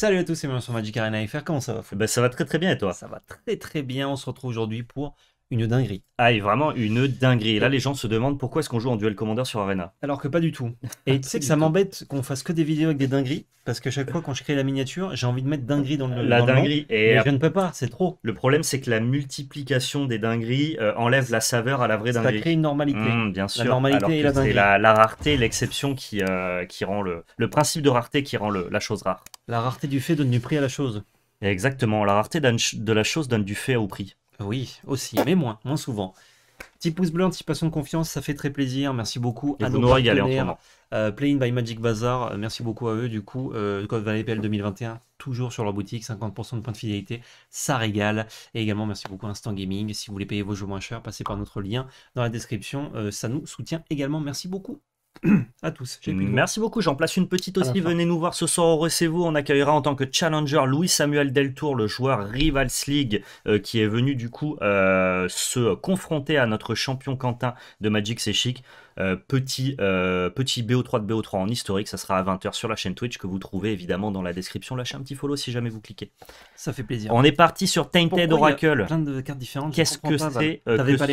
Salut à tous c'est bienvenue sur Magic Arena FR, comment ça va eh ben, Ça va très très bien et toi Ça va très très bien, on se retrouve aujourd'hui pour une dinguerie. Ah, et vraiment une dinguerie. Et là, les gens se demandent pourquoi est-ce qu'on joue en duel commandeur sur Arena. Alors que pas du tout. Et tu sais que ça m'embête qu'on fasse que des vidéos avec des dingueries, parce que chaque fois quand je crée la miniature, j'ai envie de mettre dinguerie dans le. La dinguerie. et je ne peux pas, c'est trop. Le problème, c'est que la multiplication des dingueries euh, enlève la saveur à la vraie dinguerie. Ça crée une normalité. Hmm, bien sûr. La normalité et la dinguerie. C'est la, rareté, l'exception qui, euh, qui rend le. Le principe de rareté qui rend le, la chose rare. La rareté du fait donne du prix à la chose. Exactement, la rareté de la chose donne du fait au prix. Oui, aussi, mais moins, moins souvent. Petit pouce bleu, anticipation de confiance, ça fait très plaisir. Merci beaucoup à nos nous euh, Playing by Magic Bazaar, euh, merci beaucoup à eux. Du coup, euh, code Valley PL 2021, toujours sur leur boutique, 50% de points de fidélité, ça régale. Et également, merci beaucoup à Instant Gaming. Si vous voulez payer vos jeux moins chers, passez par notre lien dans la description. ça nous soutient également. Merci beaucoup à tous. Merci beaucoup. J'en place une petite aussi. Venez nous voir ce soir au vous On accueillera en tant que challenger Louis Samuel Deltour, le joueur Rivals League, euh, qui est venu du coup euh, se confronter à notre champion Quentin de Magic C'est Chic. Euh, petit, petit BO3 de BO3 en historique, ça sera à 20h sur la chaîne Twitch que vous trouvez évidemment dans la description. Lâchez un petit follow si jamais vous cliquez. Ça fait plaisir. On est parti sur Tainted Oracle. plein de cartes différentes. Qu'est-ce que c'est T'avais pas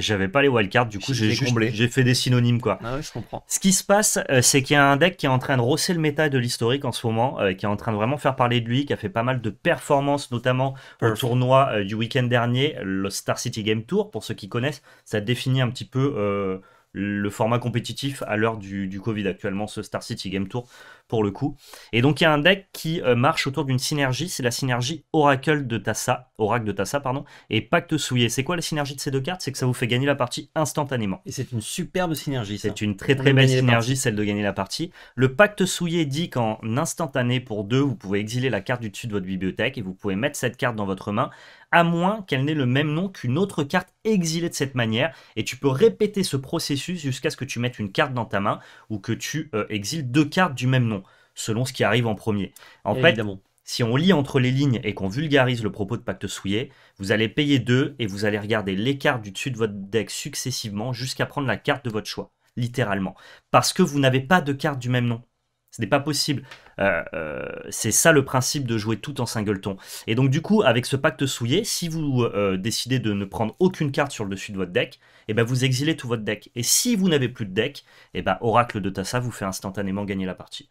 j'avais pas les wildcards, du coup j'ai J'ai fait des synonymes quoi. Ah je comprends. Ce qui se passe, euh, c'est qu'il y a un deck qui est en train de rosser le méta de l'historique en ce moment, euh, qui est en train de vraiment faire parler de lui, qui a fait pas mal de performances, notamment au tournoi euh, du week-end dernier, le Star City Game Tour. Pour ceux qui connaissent, ça définit un petit peu le format compétitif à l'heure du, du Covid actuellement, ce Star City Game Tour pour le coup. Et donc il y a un deck qui euh, marche autour d'une synergie, c'est la synergie Oracle de Tassa, Oracle de Tassa pardon, et Pacte Souillé. C'est quoi la synergie de ces deux cartes C'est que ça vous fait gagner la partie instantanément. Et c'est une superbe synergie. C'est une très très belle synergie, celle de gagner la partie. Le Pacte Souillé dit qu'en instantané pour deux, vous pouvez exiler la carte du dessus de votre bibliothèque et vous pouvez mettre cette carte dans votre main à moins qu'elle n'ait le même nom qu'une autre carte exilée de cette manière, et tu peux répéter ce processus jusqu'à ce que tu mettes une carte dans ta main ou que tu euh, exiles deux cartes du même nom selon ce qui arrive en premier. En fait, si on lit entre les lignes et qu'on vulgarise le propos de Pacte Souillé, vous allez payer deux et vous allez regarder Les cartes du dessus de votre deck successivement jusqu'à prendre la carte de votre choix, littéralement. Parce que vous n'avez pas de carte du même nom. Ce n'est pas possible. Euh, euh, c'est ça le principe de jouer tout en singleton. Et donc du coup, avec ce pacte souillé, si vous euh, décidez de ne prendre aucune carte sur le dessus de votre deck, eh ben, vous exilez tout votre deck. Et si vous n'avez plus de deck, eh ben, Oracle de Tassa vous fait instantanément gagner la partie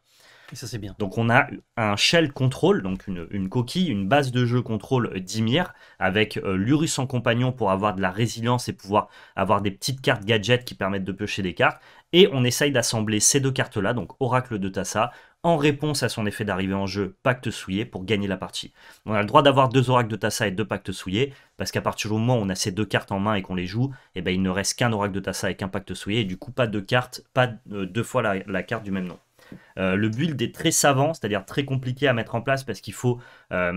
c'est bien. Donc, on a un shell control, donc une, coquille, une base de jeu contrôle Dimir, avec euh, l'Urus en compagnon pour avoir de la résilience et pouvoir avoir des petites cartes gadgets qui permettent de piocher des cartes. Et on essaye d'assembler ces deux cartes-là, donc Oracle de Tassa, en réponse à son effet d'arrivée en jeu, Pacte Souillé, pour gagner la partie. On a le droit d'avoir deux oracles de Tassa et deux Pactes Souillés, parce qu'à partir du moment où on a ces deux cartes en main et qu'on les joue, eh ben, il ne reste qu'un oracle de Tassa et qu'un Pacte Souillé, et du coup, pas deux cartes, pas euh, deux fois la carte du même nom. Euh, le build est très savant, c'est-à-dire très compliqué à mettre en place parce qu'il faut euh,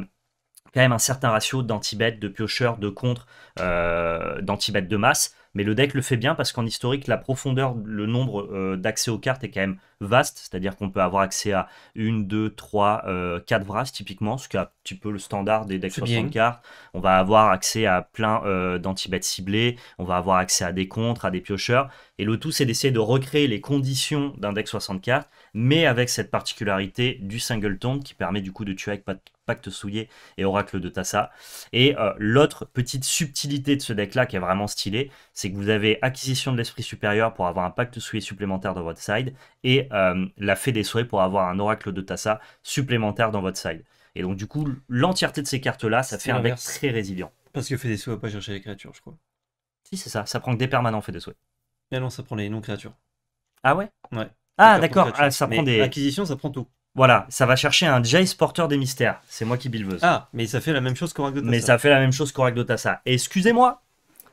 quand même un certain ratio danti de piocheurs, de contre, euh, danti de masse. Mais le deck le fait bien parce qu'en historique, la profondeur, le nombre euh, d'accès aux cartes est quand même vaste. C'est-à-dire qu'on peut avoir accès à 1, 2, 3, 4 Vras typiquement, ce qui est un petit peu le standard des decks 60 cartes. On va avoir accès à plein danti ciblés, on va avoir accès à des contres, à des piocheurs. Et le tout, c'est d'essayer de recréer les conditions d'un deck 60 cartes, mais avec cette particularité du singleton qui permet du coup de tuer avec Pacte Souillé et Oracle de Tassa. Et euh, l'autre petite subtilité de ce deck-là qui est vraiment stylé, c'est que vous avez Acquisition de l'Esprit Supérieur pour avoir un Pacte Souillé supplémentaire dans votre side et euh, la Fée des Souhaits pour avoir un Oracle de Tassa supplémentaire dans votre side. Et donc du coup, l'entièreté de ces cartes-là, ça fait un deck très résilient. Parce que Fée des Souhaits va pas chercher les créatures, je crois. Si, c'est ça. Ça prend que des permanents Fée des Souhaits. Mais ah non, ça prend les non créatures. Ah ouais Ouais. Ah d'accord, ah, ça prend des... Acquisition, ça prend tout. Voilà, ça va chercher un Jace porteur des mystères. C'est moi qui bilveuse. Ah, mais ça fait la même chose qu'Oragdotassa. Mais ça fait la même chose qu'Oragdotassa. Excusez-moi.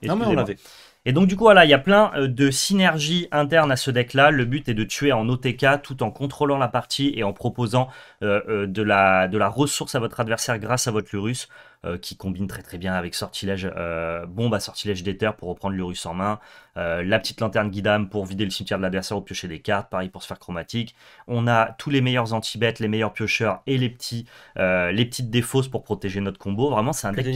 non mais on l'avait. Et donc du coup voilà, il y a plein euh, de synergies internes à ce deck là. Le but est de tuer en OTK tout en contrôlant la partie et en proposant euh, euh, de, la, de la ressource à votre adversaire grâce à votre Lurus. Euh, qui combine très très bien avec Sortilège, euh, bombe bah, à Sortilège d'Ether pour reprendre l'Urus en main, euh, la petite lanterne Guidam pour vider le cimetière de l'adversaire ou piocher des cartes, pareil pour se faire chromatique. On a tous les meilleurs anti-bêtes, les meilleurs piocheurs et les, petits, les petites défausses pour protéger notre combo. Vraiment, c'est un deck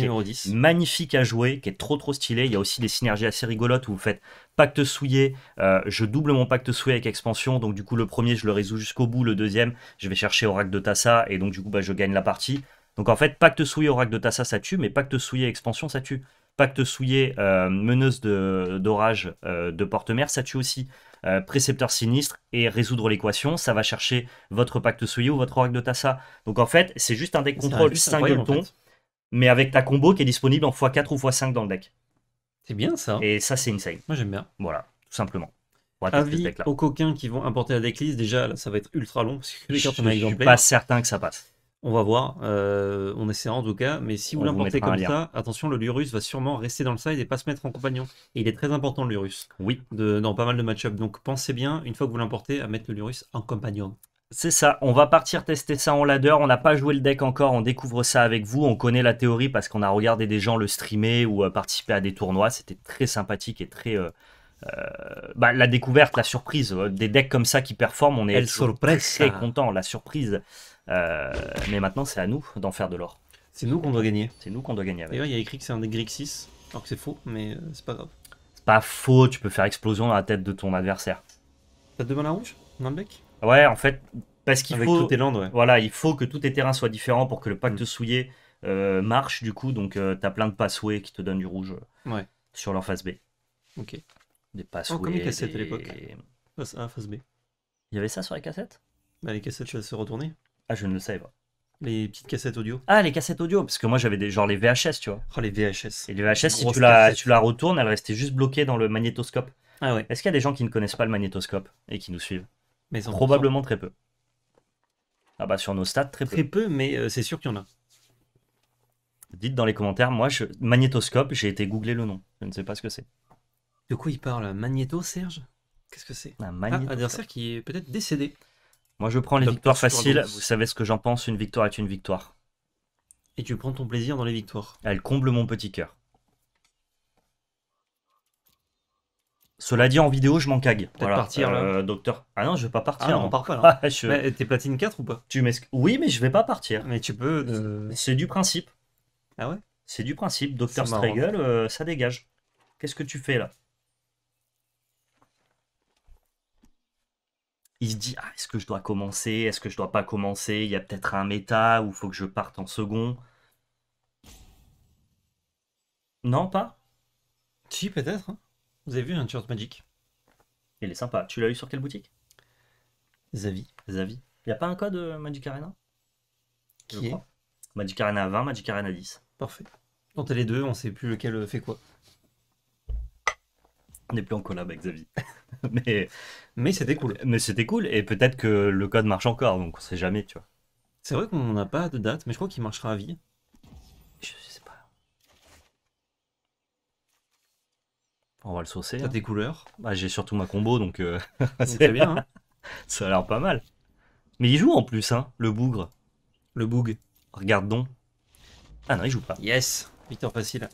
magnifique à jouer, qui est trop trop stylé. Il y a aussi des synergies assez rigolotes où vous faites pacte souillé, je double mon pacte souillé avec expansion, donc du coup le premier je le résous jusqu'au bout, le deuxième je vais chercher Oracle de Tassa et donc du coup bah, je gagne la partie. Donc en fait, pacte souillé oracle de Tassa, ça tue, mais pacte souillé expansion, ça tue. Pacte souillé euh, meneuse d'orage euh, de, porte-mer, ça tue aussi. Euh, précepteur sinistre et résoudre l'équation, ça va chercher votre pacte souillé ou votre oracle de Tassa. Donc en fait, c'est juste un deck contrôle singleton, mais avec ta combo qui est disponible en x4 ou x5 dans le deck. C'est bien ça. Et ça, c'est insane. Moi, j'aime bien. Voilà, tout simplement. Avis aux coquins qui vont importer la decklist, déjà, ça va être ultra long parce que les suis pas certain que ça passe. On va voir, euh, on essaie en tout cas, mais si vous l'importez comme ça, attention, le Lurus va sûrement rester dans le side et pas se mettre en compagnon. Et il est très important le Lurus. Oui. dans pas mal de match-up. Donc pensez bien, une fois que vous l'importez, à mettre le Lurus en compagnon. C'est ça, on va partir tester ça en ladder, on n'a pas joué le deck encore, on découvre ça avec vous, on connaît la théorie parce qu'on a regardé des gens le streamer ou euh, participer à des tournois, c'était très sympathique et très... Euh, bah, la découverte, la surprise, des decks comme ça qui performent, on est très content, la surprise. Euh, mais maintenant, c'est à nous d'en faire de l'or. C'est nous qu'on doit gagner. C'est nous qu'on doit gagner. D'ailleurs, il y a écrit que c'est un des 6, alors que c'est faux, mais euh, c'est pas grave. C'est pas faux, tu peux faire explosion dans la tête de ton adversaire. T'as deux mains Dans le bec Ouais, en fait, parce qu'il faut. tes landes, Voilà, il faut que tous tes terrains soient différents pour que le pacte de mm. souillé euh, marche, du coup, donc t'as plein de passways qui te donnent du rouge sur leur face B. Ok. Des passouets. Oh, comme les cassettes à l'époque. Ah, ah, face B. Il y avait ça sur les cassettes bah, les cassettes, vas se retourner. Ah, je ne le savais pas. Les petites cassettes audio. Ah, les cassettes audio, parce que moi j'avais des genre les VHS, tu vois. Oh, les VHS. Et les VHS, si tu la, retournes, elle restait juste bloquée dans le magnétoscope. Ah ouais. Est-ce qu'il y a des gens qui ne connaissent pas le magnétoscope et qui nous suivent Mais Probablement très peu. Ah bah sur nos stats, très peu. Très peu, mais euh, c'est sûr qu'il y en a. Dites dans les commentaires, moi, je... magnétoscope, j'ai été googler le nom. Je ne sais pas ce que c'est. De quoi il parle Magnéto, Serge Qu'est-ce que c'est ah, magnétoscope. un adversaire qui est peut-être décédé. Moi, je prends les victoires faciles. Vous savez ce que j'en pense. Une victoire est une victoire. Et tu prends ton plaisir dans les victoires. Elle comble mon petit cœur. Cela dit, en vidéo, je m'en cague. Peut-être partir euh, docteur. Ah non, je vais pas partir. Ah pas là. Ah, t'es platine 4 ou pas Oui, mais je vais pas partir. Mais tu peux. Euh, c'est du principe. Ah ouais C'est du principe. Docteur Stregel, euh, ça dégage. Qu'est-ce que tu fais là il se dit ah, est-ce que je dois commencer Est-ce que je dois pas commencer Il y a peut-être un méta ou faut que je parte en second Non, pas Si, peut-être. Hein. Vous avez vu un t-shirt Magic Il est sympa. Tu l'as eu sur quelle boutique Zavi. Zavi. Il n'y a pas un code euh, Magic Arena Qui est Magic Arena 20, Magic Arena 10. Parfait. les deux, on sait plus lequel euh, fait quoi. On n'est plus en collab avec Xavier. mais mais c'était cool. Mais c'était cool et peut-être que le code marche encore, donc on sait jamais, tu vois. C'est vrai qu'on n'a pas de date, mais je crois qu'il marchera à vie. Je sais pas. On va le saucer. T'as des hein. couleurs bah, J'ai surtout ma combo, donc euh... c'est bien. Hein. Ça a l'air pas mal. Mais il joue en plus, hein, le bougre. Le boug. Regarde donc. Ah non, il joue pas. Yes, Victor facile.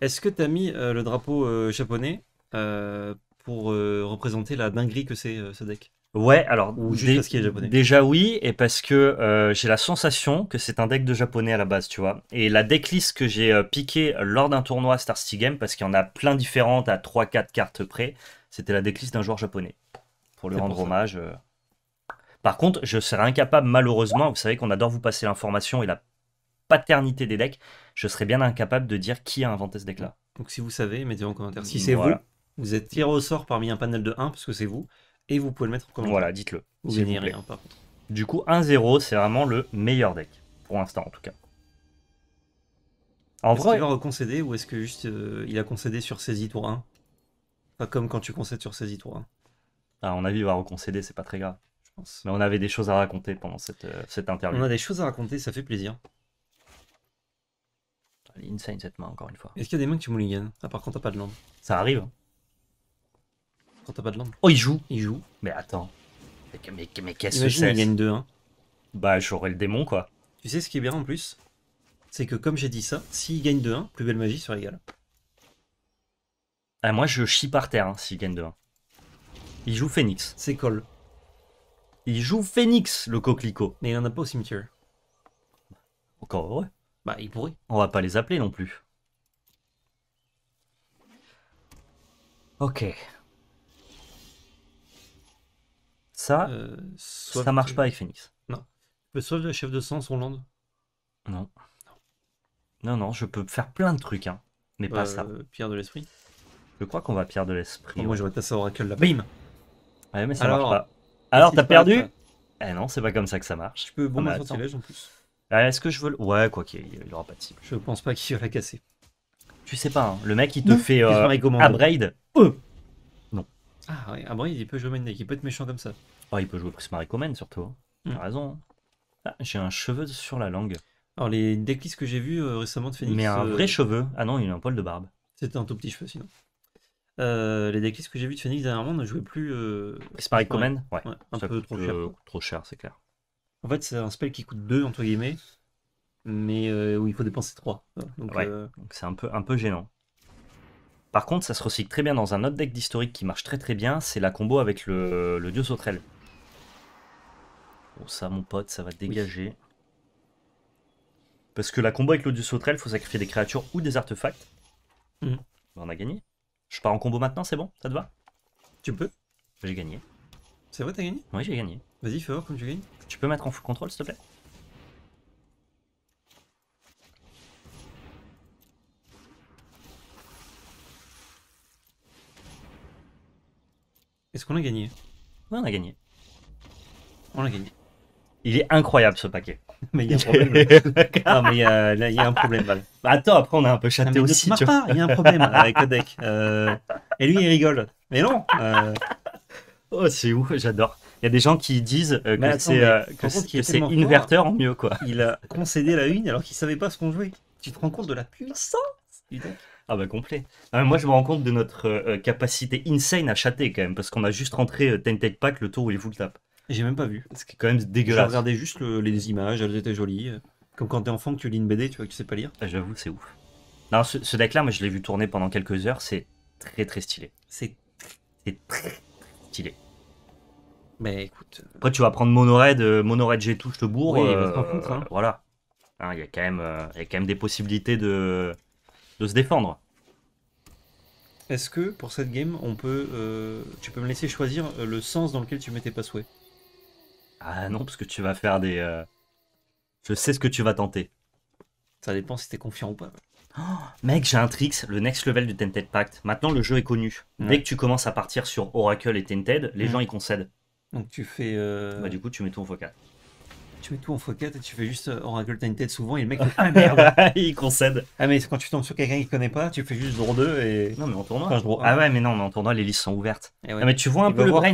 Est-ce que t'as mis euh, le drapeau euh, japonais euh, pour euh, représenter la dinguerie que c'est ce euh, deck Ouais, alors juste parce qu'il est japonais. Déjà oui, et parce que j'ai la sensation que c'est un deck de japonais à la base, tu vois. Et la decklist que j'ai piqué piquée lors d'un tournoi Star City Game, parce qu'il y en a plein différentes à 3-4 cartes près, c'était la decklist d'un joueur japonais. Pour lui rendre hommage. Par contre, je serais incapable, malheureusement, vous savez qu'on adore vous passer l'information et la paternité des decks, je serais bien incapable de dire qui a inventé ce deck-là. Donc si vous savez, mettez en commentaire. Si mm, c'est vous, vous êtes tiré au sort parmi un panel de 1, parce que c'est vous, et vous pouvez le mettre comme commentaire. Voilà, dites-le. Vous gagnez rien, par contre. Du coup, 1-0, c'est vraiment le meilleur deck, pour l'instant en tout cas. En est ce qu'il va reconcéder ou est-ce que juste euh, il a concédé sur saisie tour 1 Pas comme quand tu concèdes sur saisie tour 1. Ah, à mon avis, il va reconcéder, c'est pas très grave. Je pense. Mais on avait des choses à raconter pendant cette, euh, interview. On a des choses à raconter, ça fait plaisir. Elle insane cette main, encore une fois. Est-ce qu'il y a des mains que tu moulines par ah, par contre, t'as pas de land. Ça arrive. Hein t'as pas de Oh, il joue, il joue. Mais attends. Mais, qu'est-ce que c'est Il gagne 2-1. Bah, j'aurai le démon, quoi. Tu sais ce qui est bien en plus C'est que comme j'ai dit ça, s'il gagne 2-1, plus belle magie sur égal. Ah, moi, je chie par terre hein, s'il gagne 2-1. Il joue Phoenix. C'est col. Il joue Phoenix, le coquelicot. Mais il en a pas au cimetière. Encore heureux. Bah, il pourrait. On va pas les appeler non plus. Ok. Ça, euh, ça marche pas avec Phoenix. Non. mais le chef de sang son land Non. Non, non, je peux faire plein de trucs, hein. mais pas ça. Euh, Pierre de l'esprit Je crois qu'on va Pierre de l'esprit. Ah, moi, hein. j'aurais tassé Oracle là. Bim Ouais, mais ça Alors... Alors, t'as perdu et euh, eh non, c'est pas comme ça que ça marche. Je peux ah, bon bah, en plus. Ah, est-ce que je veux. Ouais, quoi qu'il y aura pas de cible. Je pense pas qu'il va la casser. Tu sais pas, hein, le mec il te fait euh, abrade. Euh. Non. Ah ouais, il peut jouer une deck, il peut être méchant comme ça. Ah, il peut jouer plus surtout. Hein. T'as mm. raison. Hein. Ah, j'ai un cheveu sur la langue. Alors, les decklists que j'ai vu euh, récemment de Phoenix. Mais un euh, vrai cheveu. Ah non, il a un poil de barbe. C'était un tout petit cheveu sinon. Euh, les decklists que j'ai vus de Phoenix dernièrement ne jouaient plus. C'est Ouais. un peu trop cher. c'est clair. En fait, c'est un spell qui coûte 2 entre guillemets, mais où il faut dépenser 3. Donc c'est un peu, un peu gênant. Par contre, ça se recycle très bien dans un autre deck d'historique qui marche très très bien, c'est la combo avec le, le dieu sauterelle. Bon, ça, mon pote, ça va dégager. Parce que la combo avec l'eau du sauterelle, faut sacrifier des créatures ou des artefacts. Hmm. Bah, on a gagné. Je pars en combo maintenant, c'est bon Ça te va Tu peux J'ai gagné. C'est vrai, t'as gagné Oui, j'ai gagné. Vas-y, fais voir comme tu gagnes. Tu peux mettre en full contrôle, s'il te plaît Est-ce qu'on a gagné Oui on a gagné. On a gagné. Il est incroyable ce paquet. Mais il y a un problème. non, mais il y, a, là, il y a un problème, Val. Bah, attends, après, on a un peu Non, aussi. il y a un problème avec le deck. Euh, et lui, il rigole. Mais non. Euh, oh, c'est ouf, j'adore. Il y a des gens qui disent euh, que c'est inverteur en mieux, quoi. Il a concédé la une alors qu'il savait pas ce qu'on jouait. Tu te rends compte de la puissance du deck Ah bah complet. Ah, moi je me rends compte de notre capacité insane à chater quand même, parce qu'on a juste rentré euh, Pack le tour où il vous le tape. J'ai même pas vu. Ce qui est quand même dégueulasse. J'ai regardé juste les images, elles étaient jolies. Comme quand t'es enfant que tu lis une BD, tu vois, que tu sais pas lire. Ah, j'avoue, c'est ouf. Non, ce, deck-là, moi, je l'ai vu tourner pendant quelques heures. C'est très, très stylé. C'est très, très stylé. Mais écoute. Euh, Après, tu vas prendre Monored, euh, Monored j'ai tout, je te bourre. Oui, euh, hein. Voilà. Hein, il y, a quand même, euh, quand même des possibilités de, se défendre. Est-ce que pour cette game, on peut, tu peux me laisser choisir le sens dans lequel tu mets tes passways ah non, parce que tu vas faire des. Euh, je sais ce que tu vas tenter. Ça dépend si t'es confiant ou pas. Oh, mec, j'ai un tricks, le next level du Tented Pact. Maintenant, le jeu est connu. Dès que tu commences à partir sur Oracle et Tented, les mm. gens y concèdent. Donc tu fais. Euh, bah, du coup, tu mets ton en tu mets tout en x4 et tu fais juste euh, une tête souvent et le mec ah merde il concède ah mais quand tu tombes sur quelqu'un qu'il connaît pas tu fais juste draw 2 et non mais en tournoi ah ouais mais non mais en tournoi les listes sont ouvertes eh ah, mais tu vois un peu le brain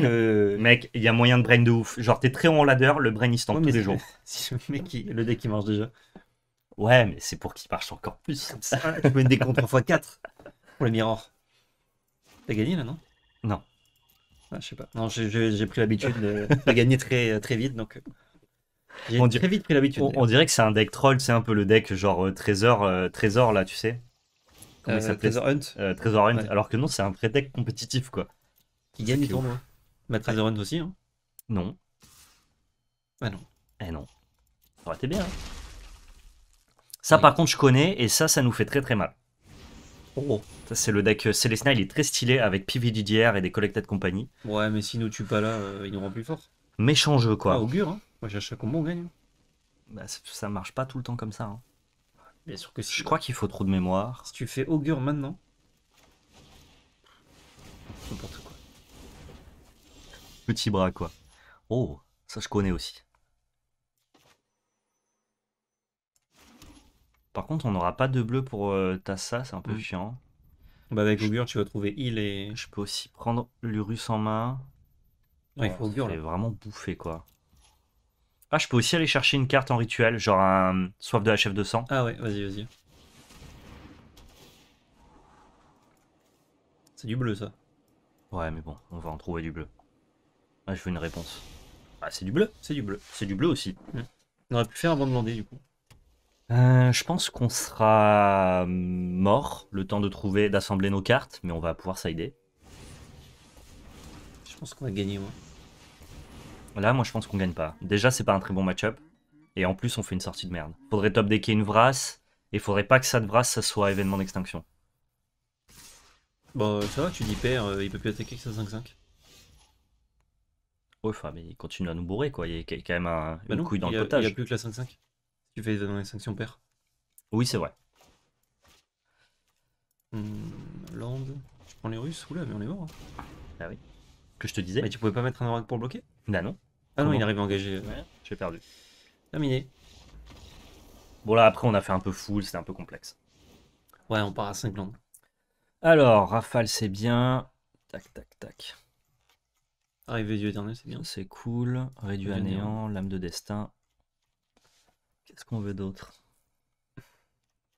mec il y a moyen de brain de ouf genre t'es très haut en ladder le brain il se tente tous les jours si le mec qui le deck il marche déjà ouais mais c'est pour qu'il marche encore plus ah, Tu peux une mets en x4 pour le mirror t'as gagné là non non ah, je sais pas non j'ai pris l'habitude de... de, gagner très très vite donc euh on dirait que c'est un deck troll, c'est un peu le deck genre euh, trésor, euh, trésor là, tu sais. Euh, trésor Hunt. trésor Hunt. Alors que non, c'est un vrai deck compétitif quoi. Qui gagne les tournois. Bah, Trésor Hunt aussi, hein Non. Ah non. Ah non. Ça aurait bien. Hein. Ça, par contre, je connais, et ça, ça nous fait très très mal. Oh. c'est le deck Célestina, il est très stylé avec PVDDR et des collecteurs de compagnie. Ouais, mais s'il nous tue pas là, il nous rend plus fort. Méchant jeu, quoi. Ah, augure, hein j'achète combien on gagne bah, Ça marche pas tout le temps comme ça. Hein. Bien sûr que si. Je hein. crois qu'il faut trop de mémoire. Si tu fais augure maintenant. N'importe quoi. Petit bras, quoi. Oh, ça je connais aussi. Par contre, on n'aura pas de bleu pour euh, Tassa, c'est un peu mm. chiant. Bah avec augur tu vas trouver il et. Je peux aussi prendre l'Urus en main. il faut oh, vraiment bouffé quoi. Ah, je peux aussi aller chercher une carte en rituel, genre un soif de la chef de sang. Ah ouais, vas-y, vas-y. C'est du bleu, ça. Ouais, mais bon, on va en trouver du bleu. Ah, je veux une réponse. Bah, c'est du bleu, c'est du bleu. C'est du bleu aussi. On aurait pu faire avant de demander, du coup. Euh, je pense qu'on sera mort le temps de trouver, d'assembler nos cartes, mais on va pouvoir s'aider. Je pense qu'on va gagner, moi. Là, moi, je pense qu'on gagne pas. Déjà, c'est pas un très bon match-up. Et en plus, on fait une sortie de merde. Faudrait top decker une Vras. Et faudrait pas que ça de Vras, ça soit événement d'extinction. Bon, euh, ça va, tu dis père, euh, il peut plus attaquer que sa 5-5. Ouais, mais il continue à nous bourrer, quoi. Il y a quand même un, une bah couille dans le potage. Il n'y a plus que la 5-5. Tu fais dans les père. Oui, c'est vrai. Hmm, land. Je prends les Russes. Oula, mais on est mort. Ah oui. Que je te disais. Mais tu pouvais pas mettre un oracle pour bloquer non non. Ah non, il arrive engagé. engager J'ai perdu. Terminé. Bon là, après, on a fait un peu full, c'était un peu complexe. Ouais, on part à 5 landes. Alors, Rafale, c'est bien. Tac, tac, tac. Arrivé du éternel, c'est bien. C'est cool. Réduit à néant, lame de destin. Qu'est-ce qu'on veut d'autre oh,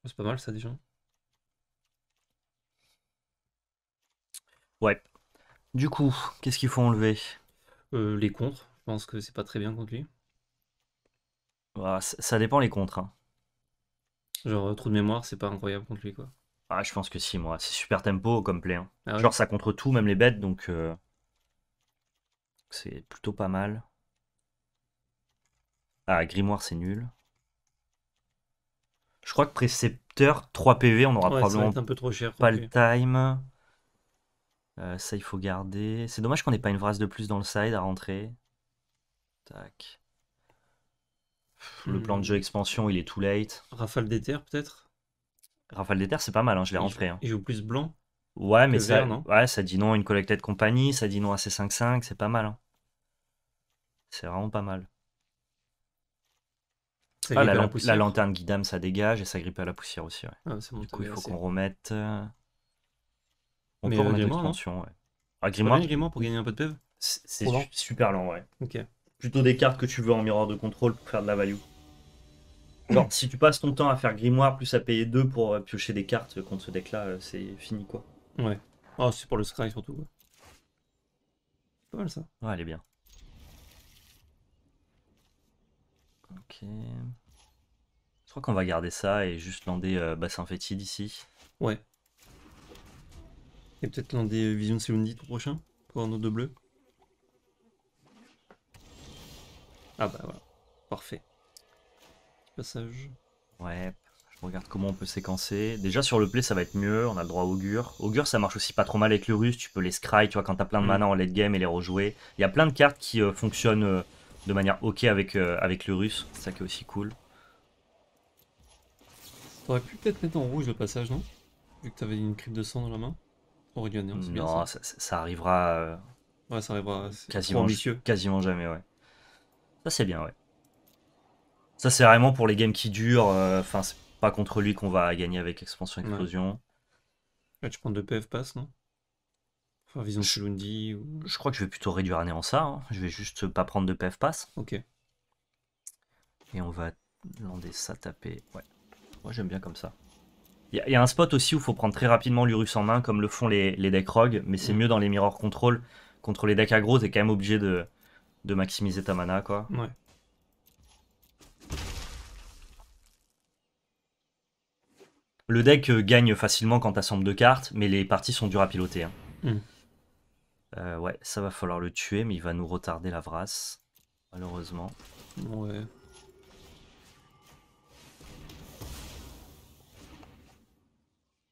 C'est pas mal ça déjà. Ouais. Du coup, qu'est-ce qu'il faut enlever euh, les contres, je pense que c'est pas très bien contre lui. Bah, ça dépend les contres. Hein. Genre, euh, trou de mémoire, c'est pas incroyable contre lui, quoi. Ah, je pense que si, moi. C'est super tempo comme play. Hein. Ah Genre, ça contre tout, même les bêtes, donc. Euh, c'est plutôt pas mal. Ah, Grimoire, c'est nul. Je crois que Précepteur, 3 PV, on aura probablement un peu trop cher. pas le time. Euh, ça, il faut garder. C'est dommage qu'on n'ait pas une vrasse de plus dans le side à rentrer. Tac. le plan de hmm. jeu expansion, il est too late. Rafale d'éther, peut-être Rafale d'éther, c'est pas mal, hein, je l'ai rentré. Hein. Il joue plus blanc Ouais, mais ça, non ouais, ça dit non à une de compagnie, ça dit non à C5-5, c'est pas mal. Hein. C'est vraiment pas mal. Ah, la, lanterne Guidam, ça dégage et ça grippe à la poussière aussi. Ah, du coup, il faut qu'on remette. Euh, mais Grimoire, euh, ah, pour gagner un peu de PEV C'est super lent, ouais. Ok. Plutôt des cartes que tu veux en miroir de contrôle pour faire de la value. Genre, si tu passes ton temps à faire grimoire plus à payer 2 pour euh, piocher des cartes contre ce deck-là, euh, c'est fini quoi. Ouais. Ah c'est pour le scry surtout quoi. Pas mal ça. Ouais, elle est bien. Ok. Je crois qu'on va garder ça et juste lander Bassin Fétide ici. Ouais. Et peut-être l'un des Visions de lundi tout prochain pour un autre de bleu. Ah bah voilà, parfait. Passage. Ouais, je regarde comment on peut séquencer. Déjà sur le play ça va être mieux, on a le droit à augure. Augure ça marche aussi pas trop mal avec le russe, tu peux les scry, tu vois, quand t'as plein de mm. mana en late game et les rejouer. Il y a plein de cartes qui euh, fonctionnent euh, de manière ok avec, euh, avec le russe, ça qui est aussi cool. T'aurais pu peut-être mettre en rouge le passage, non Vu que t'avais une crypte de sang dans la main. Non, ça. arrivera. Euh, ouais, ça arrivera. Quasiment, ambitieux. quasiment jamais, ouais. Ça, c'est bien, ouais. Ça, c'est vraiment pour les games qui durent. Euh, enfin, c'est pas contre lui qu'on va gagner avec Expansion Explosion. Là, tu prends deux PF Pass, non Enfin, Vision je, Je crois que je vais plutôt réduire un en ça. Je vais juste pas prendre de PF Pass. Ok. Et on va lander ça taper. Ouais. Moi, j'aime bien comme ça. Il y, a un spot aussi où il faut prendre très rapidement l'Urus en main, comme le font les, decks Rogue, mais c'est mm. mieux dans les Mirror Control. Contre les decks aggro, t'es quand même obligé de, maximiser ta mana, quoi. Ouais. Le deck euh, gagne facilement quand t'assembles deux cartes, mais les parties sont dures à piloter. Hein. Mm. Euh, ouais, ça va falloir le tuer, mais il va nous retarder la Vras, malheureusement. Ouais.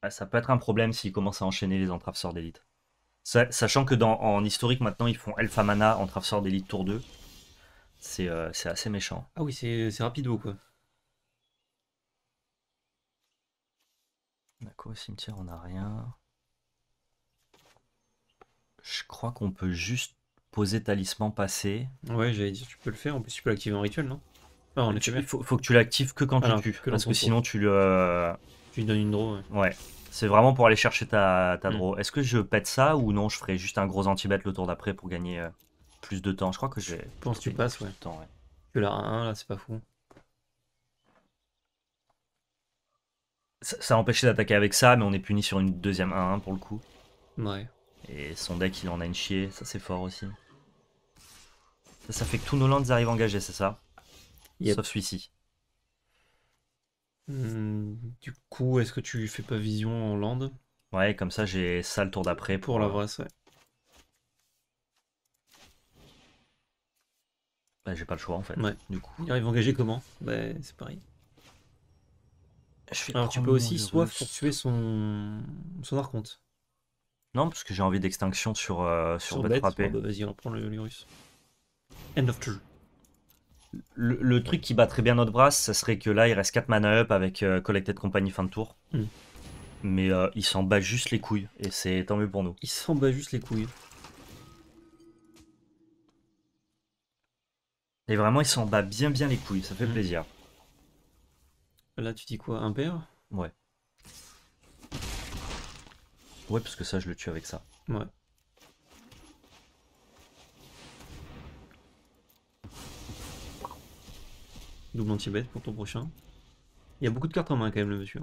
Ah, ça peut être un problème s'ils commencent à enchaîner les entraves sorts d'élite. Sachant que en historique maintenant ils font Elfa Mana, entraves sort d'élite tour 2. Euh, c'est assez méchant. Ah oui, c'est rapido quoi. D'accord, au cimetière on a rien. Je crois qu'on peut juste poser talisman passé. Ouais, j'allais dire, tu peux le faire, en plus tu peux l'activer en rituel, non ah, Il faut, que tu l'actives que quand tu tues. Parce que sinon, tu le. Euh, tu lui donnes une draw. ouais. C'est vraiment pour aller chercher ta, ta mm. draw. Est-ce que je pète ça ou non Je ferai juste un gros anti-bet le tour d'après pour gagner euh, plus de temps. Je crois que j'ai. Je pense que tu passes, ouais. Temps, Que la 1, là, c'est pas fou. Ça, a empêché d'attaquer avec ça, mais on est puni sur une deuxième 1-1 hein, pour le coup. Ouais. Et son deck, il en a une chier. Ça, c'est fort aussi. Ça, fait que tous nos lands arrivent engagés, c'est ça Sauf celui-ci. Hum, du coup, est-ce que tu fais pas vision en land Ouais, comme ça j'ai ça le tour d'après pour, la vraie, euh, Bah, j'ai pas le choix en fait. Ouais. Du coup. Ils arrive engager comment Bah, c'est pareil. Je Alors, tu peux aussi soif pour tuer son, son Non, parce que j'ai envie d'extinction sur, euh, sur, bah, vas-y, on le, virus End of le, truc qui bat très bien notre bras, ça serait que là, il reste 4 mana up avec euh, Collected Company fin de tour. Mm. Mais euh, il s'en bat juste les couilles, et c'est tant mieux pour nous. Il s'en bat juste les couilles. Et vraiment, il s'en bat bien bien les couilles, ça fait mm. plaisir. Là, tu dis quoi Un père Ouais. Ouais, parce que ça, je le tue avec ça. Ouais. Double anti-bet pour ton prochain. Il y a beaucoup de cartes en main quand même, le monsieur.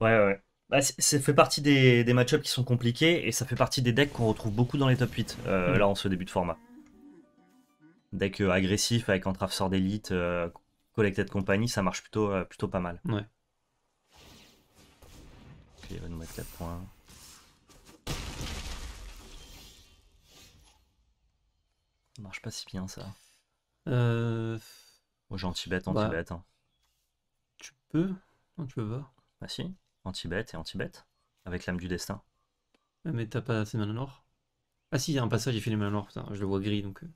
Ouais, ouais. Bah, ça fait partie des, des match-ups qui sont compliqués et ça fait partie des decks qu'on retrouve beaucoup dans les top 8 euh, mm. là en ce début de format. Deck euh, agressif avec Entrave Sort d'élite, euh, Collected Compagnie, ça marche plutôt, plutôt pas mal. Ouais. Ok, il va nous mettre 4 points. Ça marche pas si bien ça. Euh j'ai anti-bet, bah, anti bête hein. Tu peux Non, tu peux pas. Ah si, anti bête et anti bête Avec l'âme du destin. Euh, mais t'as pas assez de mana Ah si, il y a un passage, il fait les mana je le vois gris donc. Euh.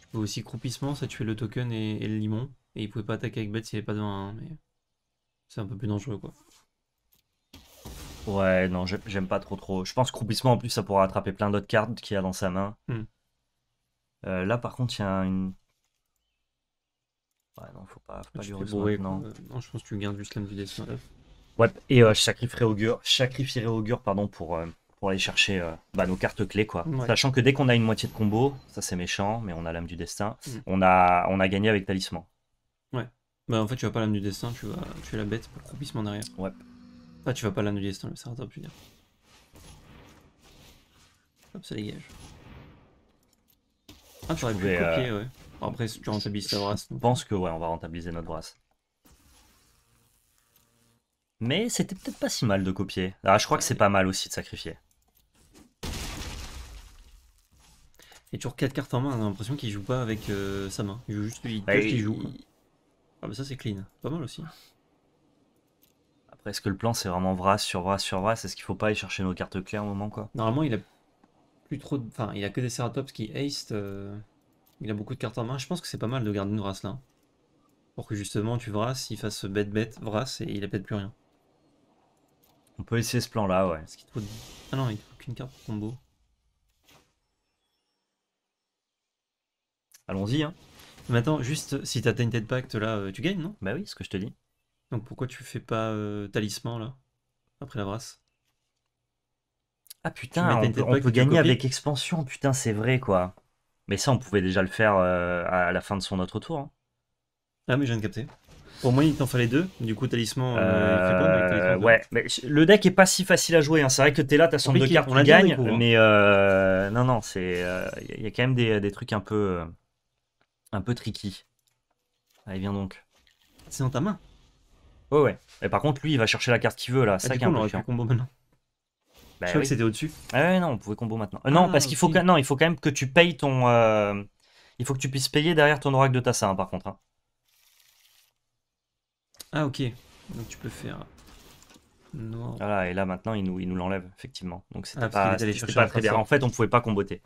Je peux aussi croupissement, ça tuait le token et, le limon. Et il pouvait pas attaquer avec bête s'il avait pas de hein, mais. C'est un peu plus dangereux quoi. Ouais, non, j'aime pas trop trop. Je pense que croupissement en plus ça pourra attraper plein d'autres cartes qu'il y a dans sa main. Hmm. Euh, là par contre, il y a une Ouais, non, faut pas, faut pas non. non, je pense que tu gardes juste slam du destin. Ouais, et je euh, sacrifierai Augur, sacrifierai pardon, pour, euh, pour aller chercher euh, bah, nos cartes clés. quoi. Sachant que dès qu'on a une moitié de combo, ça c'est méchant, mais on a l'âme du destin, mm. on, a, on a gagné avec talisman. Ouais. Bah en fait, tu vas pas l'âme du destin, tu vas tuer la bête pour croupissement derrière. Ouais. Ah tu vas pas l'âme du destin, le je veux dire. Hop, ça dégage. Ah, tu aurais pu copier, ouais. Après, si tu rentabilises ta brasse. Je pense que ouais, on va rentabiliser notre brasse. Mais c'était peut-être pas si mal de copier. Ah, je crois que c'est pas mal aussi de sacrifier. Et toujours 4 cartes en main, on a l'impression qu'il joue pas avec euh, sa main. Il joue juste lui, bah, joue. Ah mais bah, ça c'est clean, pas mal aussi. Après est-ce que le plan c'est vraiment Brasse, sur Brasse, sur Brasse Est-ce qu'il faut pas aller chercher nos cartes claires au moment quoi Normalement il a plus trop de... Enfin il a que des Ceratops qui haste. Euh, il a beaucoup de cartes en main. Je pense que c'est pas mal de garder une race là. Pour que justement tu Vras, il fasse bête bête Vras et il a peut-être plus rien. On peut laisser ce plan là, ouais. Ah non, il faut qu'une carte pour combo. Allons-y, hein. Mais attends, juste si t'as Tainted Pact là, euh, tu gagnes, non Bah oui, ce que je te dis. Donc pourquoi tu fais pas euh, talisman là Après la brasse Ah putain, on peut, gagner avec expansion, putain, c'est vrai quoi. Mais ça, on pouvait déjà le faire euh, à la fin de son autre tour. Hein. Ah, mais je viens de capter. Pour moi, il t'en fallait deux. Du coup, talisman. Euh, euh, ouais, mais le deck est pas si facile à jouer. hein. C'est vrai que t'es là, t'as son deux cartes, on hein. tu Mais non, non, c'est il y a quand même des, trucs un peu un peu tricky. Allez, viens donc. C'est dans ta main. Ouais, ouais. Et par contre, lui, il va chercher la carte qu'il veut là. Ah, ça du un bah je crois que c'était au-dessus. Ah ouais, non, on pouvait combo maintenant. Euh, non, ah, parce qu'il faut, non, il faut quand même que tu payes ton. Euh, il faut que tu puisses payer derrière ton oracle de Tassa, hein, par contre. Hein. Ah, ok. Donc tu peux faire. Voilà, et là maintenant, il nous il nous l'enlève, effectivement. Donc ah, c'est pas, pas très bien. En fait, on pouvait pas comboter.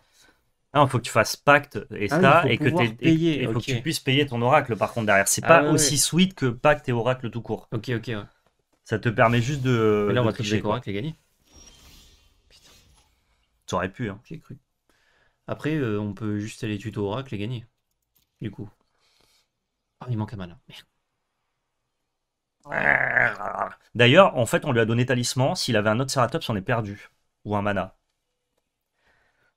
Non, il faut que tu fasses pacte et ah ça, et, que, tu puisses payer ton oracle par contre derrière. C'est pas aussi sweet que pacte et oracle tout court. Ok, ok. Ça te permet juste de. là, on va tricher oracle et gagné aurais pu, hein, j'ai cru. Après, euh, on peut juste aller tuto Oracle et gagner. Du coup. Ah, il manque un mana. Ah. D'ailleurs, en fait, on lui a donné talisman. S'il avait un autre Ceratops, on est perdu. Ou un mana.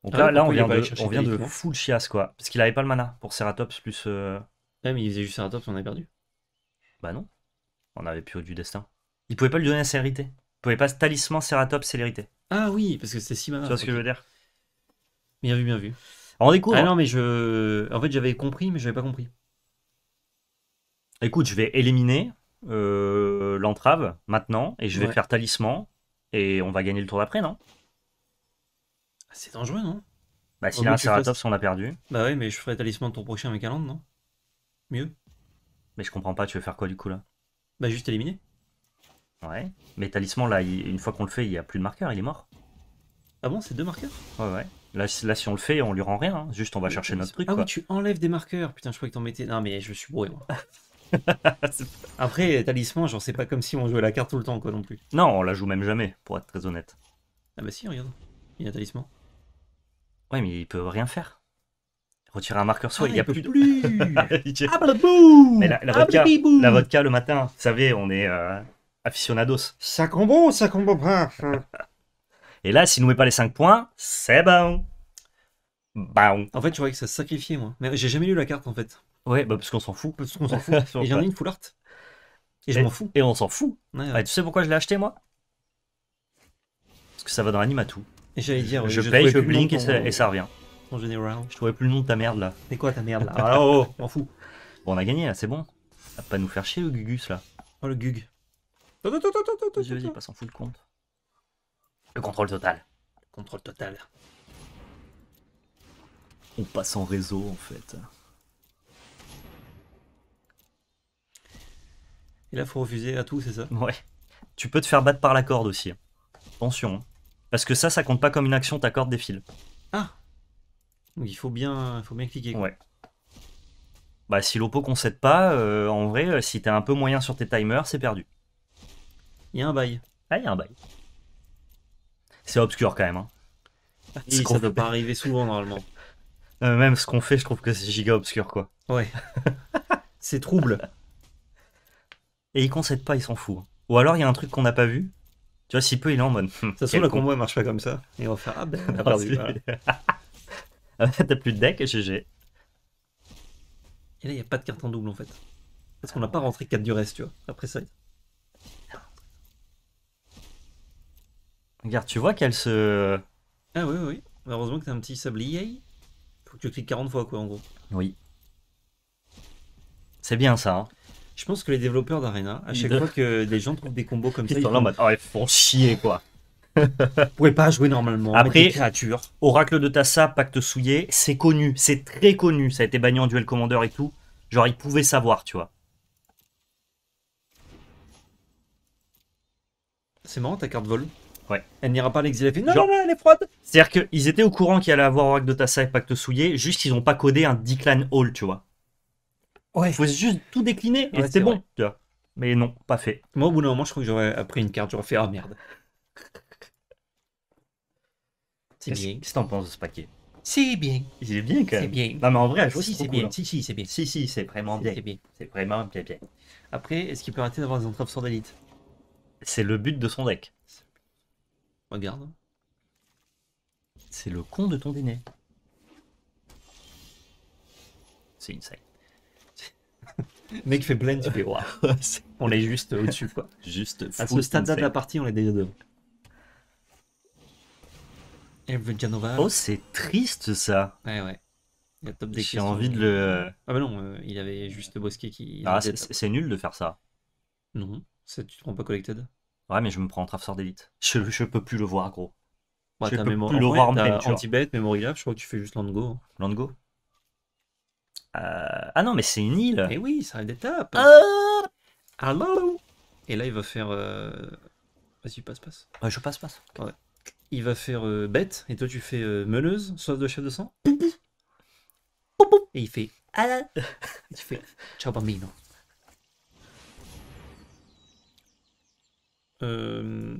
Donc ah, là, on vient, de, on vient full chiasse, quoi. Parce qu'il avait pas le mana pour Ceratops plus. Même euh, Ouais, mais il faisait juste Ceratops, on est perdu. Bah non. On avait plus du destin. Il pouvait pas lui donner la célérité. Il pouvait pas talisman, Ceratops, célérité. Ah oui, parce que c'est si mana. Tu vois ce que je veux dire Bien vu, bien vu. en on découvre. Ah hein. non, mais je. En fait, j'avais compris, mais n'avais pas compris. Écoute, je vais éliminer euh, l'entrave maintenant et je vais faire talisman et on va gagner le tour d'après, non ah, C'est dangereux, non Bah, s'il a un Ceratops, on a perdu. Bah oui, mais je ferai talisman tour prochain avec non Mieux. Mais je comprends pas, tu veux faire quoi du coup là Bah, juste éliminer. Ouais. Mais talisman, là, une fois qu'on le fait, il n'y a plus de marqueur, il est mort. Ah bon, c'est deux marqueurs Ouais, ouais. Là, là, si on le fait, on lui rend rien. Hein. Juste, on va chercher notre truc. Ah oui, tu enlèves des marqueurs. Putain, je croyais que t'en mettais. Non, mais je suis bourré, moi. Après, talisman, genre, c'est pas comme si on jouait la carte tout le temps, quoi, non plus. Non, on la joue même jamais, pour être très honnête. Ah bah si, regarde. Il y a talisman. Ouais, mais il peut rien faire. Retirer un marqueur soit ah, il n'y a plus. plus. ah, bah, mais la, la, ah, vodka, bah, la vodka le matin, vous savez, on est. Euh, aficionados. 5. combo, combo Et là, s'il nous met pas les 5 points, c'est bon. Bon. En fait, je croyais que ça se sacrifiait, moi. Mais j'ai jamais lu la carte, en fait. Ouais, bah parce qu'on s'en fout. Parce qu'on s'en fout. et j'en ai une full art. Et, je m'en fous. Et on s'en fout. Ah, tu sais pourquoi je l'ai acheté, moi Parce que ça va dans l'animatou. Et j'allais dire, je, paye, je blink et, ça revient. En général. Je trouvais plus le nom de ta merde, là. C'est quoi ta merde, là Ah, oh, oh. Bon, on a gagné, là, c'est bon. Va pas nous faire chier, le Gugus, là. Oh, le Gug. Vas-y, vas-y, passe en compte. Le contrôle total. Le contrôle total. On passe en réseau en fait. Et là, faut refuser à tout, c'est ça Ouais. Tu peux te faire battre par la corde aussi. Attention. Hein. Parce que ça, ça compte pas comme une action, ta corde défile. Ah Donc il faut bien, faut bien cliquer. Ouais. Bah, si l'oppo concède pas, euh, en vrai, euh, si t'es un peu moyen sur tes timers, c'est perdu. Il y a un bail. Ah, y a un bail. C'est obscur quand même. Hein. Ah, ça ne peut pas arriver souvent normalement. même ce qu'on fait, je trouve que c'est giga obscur quoi. Ouais. c'est trouble. Et il concède pas, il s'en fout. Ou alors il y a un truc qu'on n'a pas vu. Tu vois, si peu, il est en mode. Hmm, ça toute façon, le combo marche pas comme ça. Et on va faire T'as plus de deck, GG. Et là, il n'y a pas de carte en double en fait. Parce qu'on n'a pas rentré 4 du reste, tu vois, après ça. Regarde, tu vois qu'elle se. Ah oui, oui. Heureusement que t'as un petit sablier. Faut que tu cliques 40 fois, quoi, en gros. Oui. C'est bien ça. Hein. Je pense que les développeurs d'Arena, à chaque fois que des gens trouvent des combos comme ça, ils oh, ils font chier, quoi. Vous pouvez pas jouer normalement. Après, créature. Oracle de Tassa, Pacte Souillé, c'est connu, c'est très connu. Ça a été banni en duel Commander et tout. Genre, ils pouvaient savoir, tu vois. C'est marrant ta carte vol. Ouais. Elle n'ira pas à l'exil. Elle fait non, non, non, elle est froide. C'est-à-dire qu'ils étaient au courant qu'il allait avoir Oracle de Tassa et Pacte Souillé, juste ils n'ont pas codé un Decline Hall, tu vois. Ouais. Il faut juste tout décliner et ouais, bon, tu vois. Mais non, pas fait. Moi, au bout d'un moment, je crois que j'aurais appris une carte, j'aurais fait ah merde. C'est bien. Qu'est-ce que t'en penses de ce paquet C'est bien. C'est bien quand même. C'est bien. Non, mais en vrai, je si, c'est bien. si, si, c'est bien. Hein. Si, si, c'est vraiment bien. C'est bien. C'est vraiment bien, bien. Après, est-ce qu'il peut arrêter d'avoir des entraves sur d'élite C'est le but de son deck. Regarde. C'est le con de ton dîner. C'est insane. mec fait plein de fais On est juste au-dessus, quoi. Juste À ce stade-là de la partie, on est déjà devant. Eh, oh, c'est triste ça. Ouais, ouais. J'ai envie de le. Ah, bah non, euh, il avait juste Bosquet qui. Ah, c'est nul de faire ça. Non, tu te rends pas collected. Ouais, mais je me prends en Traverseur d'élite. Je, peux plus le voir, gros. Bah, je peux plus le voir en même. anti Memory je crois que tu fais juste Land Go. Euh, ah non, mais c'est une île Et eh oui, ça a d'étape ah Allô Et là, il va faire. Euh, vas-y, passe, passe. Ouais, je passe, passe. Il va faire euh, bête, et toi, tu fais meneuse. soif de chef de sang. Et il fait. tu ah. fais. Ciao, bambino. Euh,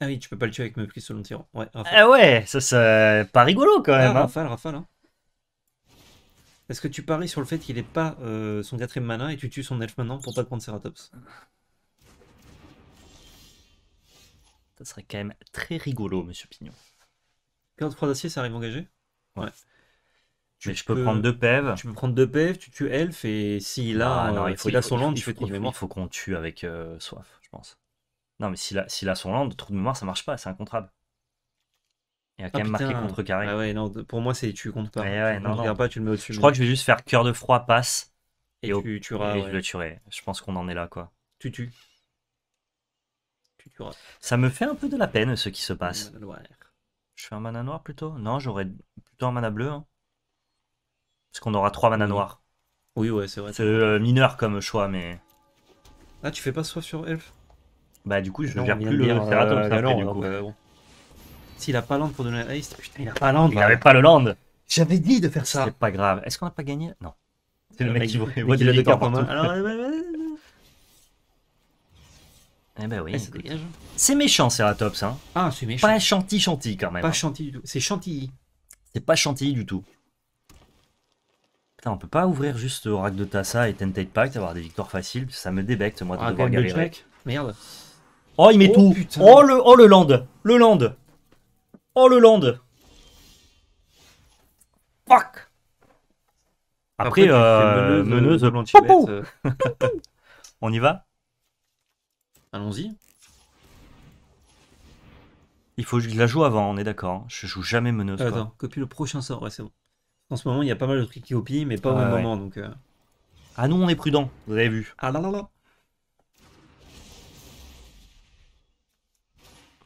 ah oui, tu peux pas le tuer avec Meuplé selon tirant. Ouais, Ah ouais, ça c'est pas rigolo quand ah, même. Ah, hein. Rafale, rafale. Hein. Est-ce que tu paries sur le fait qu'il n'ait pas euh, son quatrième mana et tu tues son elf maintenant pour pas te prendre Ceratops Ça serait quand même très rigolo, monsieur Pignon. 43 d'acier, ça arrive engagé Ouais. mais je peux, prendre deux pèves. Tu peux prendre deux pèves, tu tues Elf et s'il a, ah il euh, faut, a son land, il, fait faut, Il faut qu'on tue avec euh, soif pense. Non, mais s'il a, son land, trou de mémoire, ça marche pas, c'est incontrable. Il a quand ah, même marqué contre carré. Ah pour moi, c'est tu contre pas. Je crois que je vais juste faire cœur de froid, passe. Et, tu le tuerai. Je pense qu'on en est là, quoi. Tu tues. tueras. Ça me fait un peu de la peine, ce qui se passe. Je fais un mana noir plutôt Non, j'aurais plutôt un mana bleu. Hein. Parce qu'on aura trois mana noirs. Oui, ouais, c'est vrai. C'est euh, mineur comme choix, mais. Ah, tu fais pas soif sur elf bah du coup je ne gère plus le euh, Ceratops du coup. S'il a pas land pour donner la haste, putain il a pas land. Il n'avait pas le land. J'avais dit de faire ça. C'est pas grave. Est-ce qu'on a pas gagné Non. C'est le, mec qui voit le décor partout. Alors, eh ben oui. Eh, c'est méchant, Ceratops. Hein. Ah, c'est méchant. Pas chantilly chantilly quand même. Pas chantilly du tout. C'est chantilly. C'est pas chantilly du tout. Putain, on peut pas ouvrir juste Rack de Tassa et Tentate Pact, avoir des victoires faciles. Ça me débecte, moi, de Oracle devoir galérer. Merde. Oh, il met oh, tout. Oh le, oh, le land. Le land. Oh, le land. Fuck. Après, euh, meneuse, euh, meneuse euh. On y va Allons-y. Il faut que je la joue avant, on est d'accord. Hein. Je joue jamais meneuse. Attends, copie le prochain sort, ouais, c'est bon. En ce moment, il y a pas mal de trucs qui copient, mais pas au ah même moment, donc... Ah, nous, on est prudent, vous avez vu. Ah là là là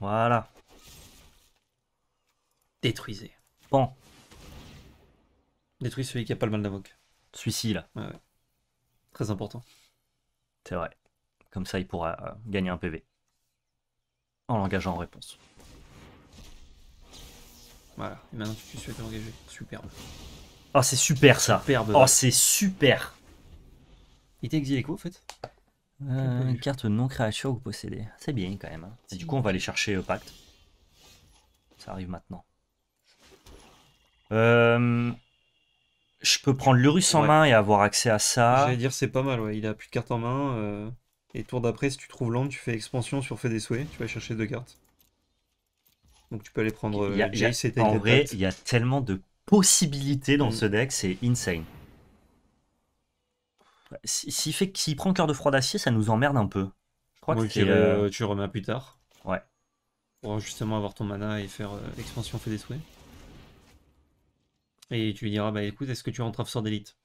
Voilà. Détruisez. Bon. Détruis celui qui a pas le mal d'avoc. Celui-ci, là. Ouais, ouais. Très important. C'est vrai. Comme ça, il pourra euh, gagner un PV. En l'engageant en réponse. Voilà. Et maintenant, tu tues engagé. Superbe. Oh, c'est super, ça. Superbe. Oh, c'est super. Il était exilé quoi, en fait ah, une carte non créature que vous possédez. C'est bien quand même. Hein. du coup, on va aller chercher Pact. Euh, Pacte. Ça arrive maintenant. Euh, je peux prendre l'Urus en main et avoir accès à ça. J'allais dire, c'est pas mal. Ouais. Il a plus de cartes en main. Euh, et tour d'après, si tu trouves l'onde tu fais expansion sur fait des souhaits. Tu vas chercher deux cartes. Donc tu peux aller prendre En vrai, il y a tellement de possibilités dans mm. ce deck. C'est insane. S'il fait prend cœur de froid d'acier, ça nous emmerde un peu. tu, euh, remets plus tard. Ouais. Pour justement avoir ton mana et faire euh, expansion fait des souhaits. Et tu lui diras, bah écoute, est-ce que tu rentres sur d'élite